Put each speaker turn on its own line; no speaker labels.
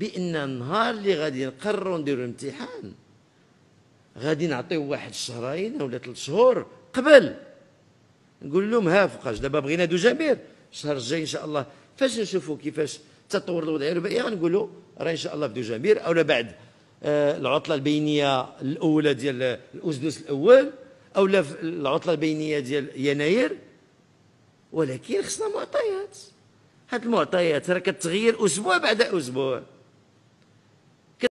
بان النهار اللي غادي نقرروا نديروا الامتحان غادي نعطيو واحد شهرين ولا ثلاث شهور قبل نقول لهم ها فوقاش دابا بغينا دو جمير الشهر الجاي ان شاء الله فاش نشوفوا كيفاش تطور الوضعي يعني الربائي غنقولوا راه ان شاء الله في دو جمير اولا بعد آه، العطله البينيه الاولى ديال الاسدس الاول اولا العطله البينيه ديال يناير ولكن
خصنا معطيات
هاد المعطيات راه كتغير اسبوع بعد اسبوع